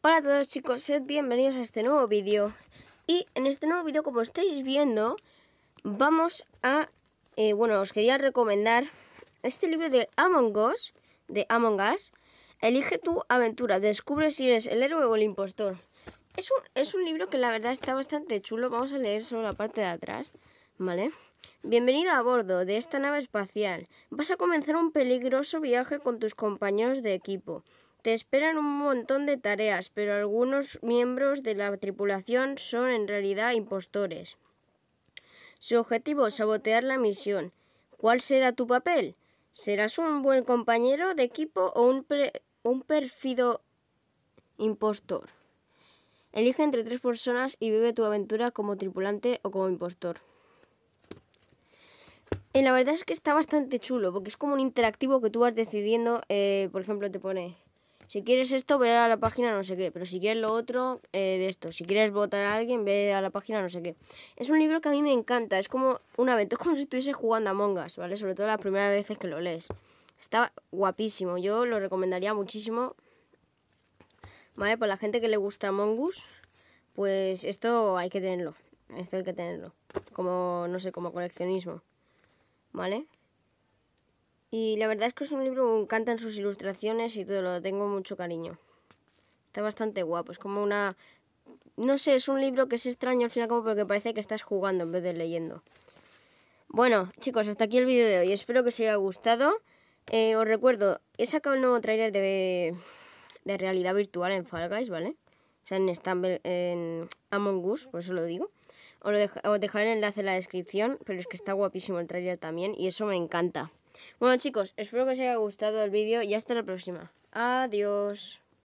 Hola a todos chicos, sed bienvenidos a este nuevo vídeo Y en este nuevo vídeo, como estáis viendo Vamos a... Eh, bueno, os quería recomendar Este libro de Among Us De Among Us Elige tu aventura, descubre si eres el héroe o el impostor es un, es un libro que la verdad está bastante chulo Vamos a leer solo la parte de atrás ¿Vale? Bienvenido a bordo de esta nave espacial Vas a comenzar un peligroso viaje con tus compañeros de equipo te esperan un montón de tareas, pero algunos miembros de la tripulación son en realidad impostores. Su objetivo es sabotear la misión. ¿Cuál será tu papel? ¿Serás un buen compañero de equipo o un, pre un perfido impostor? Elige entre tres personas y vive tu aventura como tripulante o como impostor. Eh, la verdad es que está bastante chulo, porque es como un interactivo que tú vas decidiendo, eh, por ejemplo, te pone si quieres esto, ve a la página no sé qué, pero si quieres lo otro, eh, de esto, si quieres votar a alguien, ve a la página no sé qué. Es un libro que a mí me encanta, es como un evento, es como si estuviese jugando a mongas, ¿vale? Sobre todo las primeras veces que lo lees. Está guapísimo, yo lo recomendaría muchísimo, ¿vale? Para la gente que le gusta Mongus, pues esto hay que tenerlo, esto hay que tenerlo, como, no sé, como coleccionismo, ¿vale? Y la verdad es que es un libro me encantan sus ilustraciones y todo, lo tengo mucho cariño. Está bastante guapo, es como una... No sé, es un libro que es extraño al final como porque parece que estás jugando en vez de leyendo. Bueno, chicos, hasta aquí el vídeo de hoy. Espero que os haya gustado. Eh, os recuerdo, he sacado el nuevo trailer de, realidad virtual en Fall Guys, ¿vale? O sea, en, en Among Us, por eso lo digo. Os, lo os dejaré el enlace en la descripción, pero es que está guapísimo el trailer también y eso me encanta. Bueno chicos, espero que os haya gustado el vídeo y hasta la próxima. Adiós.